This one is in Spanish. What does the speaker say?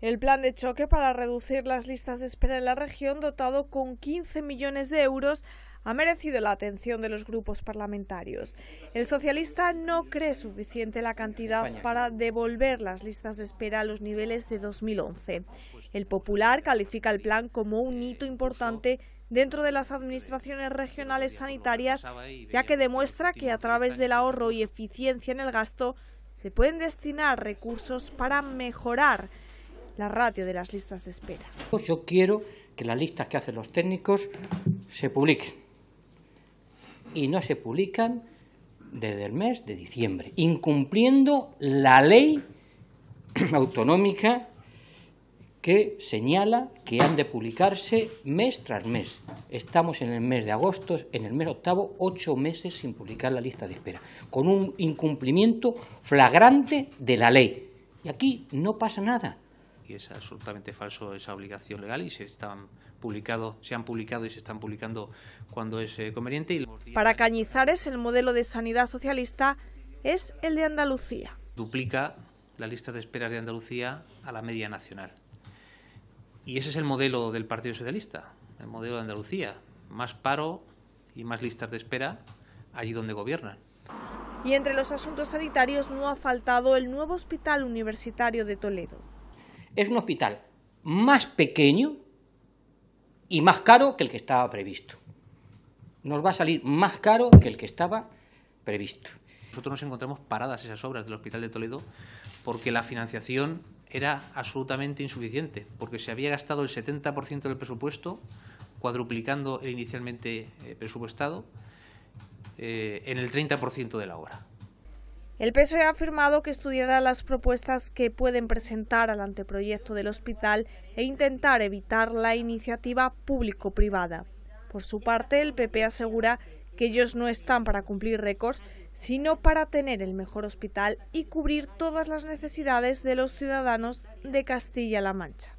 El plan de choque para reducir las listas de espera en la región, dotado con 15 millones de euros, ha merecido la atención de los grupos parlamentarios. El socialista no cree suficiente la cantidad para devolver las listas de espera a los niveles de 2011. El popular califica el plan como un hito importante dentro de las administraciones regionales sanitarias, ya que demuestra que a través del ahorro y eficiencia en el gasto se pueden destinar recursos para mejorar la ratio de las listas de espera. Yo quiero que las listas que hacen los técnicos se publiquen y no se publican desde el mes de diciembre, incumpliendo la ley autonómica que señala que han de publicarse mes tras mes. Estamos en el mes de agosto, en el mes octavo, ocho meses sin publicar la lista de espera, con un incumplimiento flagrante de la ley. Y aquí no pasa nada es absolutamente falso esa obligación legal y se se han publicado y se están publicando cuando es eh, conveniente. Para Cañizares, el modelo de sanidad socialista es el de Andalucía. Duplica la lista de espera de Andalucía a la media nacional. Y ese es el modelo del Partido Socialista, el modelo de Andalucía. Más paro y más listas de espera allí donde gobiernan. Y entre los asuntos sanitarios no ha faltado el nuevo Hospital Universitario de Toledo es un hospital más pequeño y más caro que el que estaba previsto. Nos va a salir más caro que el que estaba previsto. Nosotros nos encontramos paradas esas obras del Hospital de Toledo porque la financiación era absolutamente insuficiente, porque se había gastado el 70% del presupuesto, cuadruplicando el inicialmente eh, presupuestado, eh, en el 30% de la obra. El PSOE ha afirmado que estudiará las propuestas que pueden presentar al anteproyecto del hospital e intentar evitar la iniciativa público-privada. Por su parte, el PP asegura que ellos no están para cumplir récords, sino para tener el mejor hospital y cubrir todas las necesidades de los ciudadanos de Castilla-La Mancha.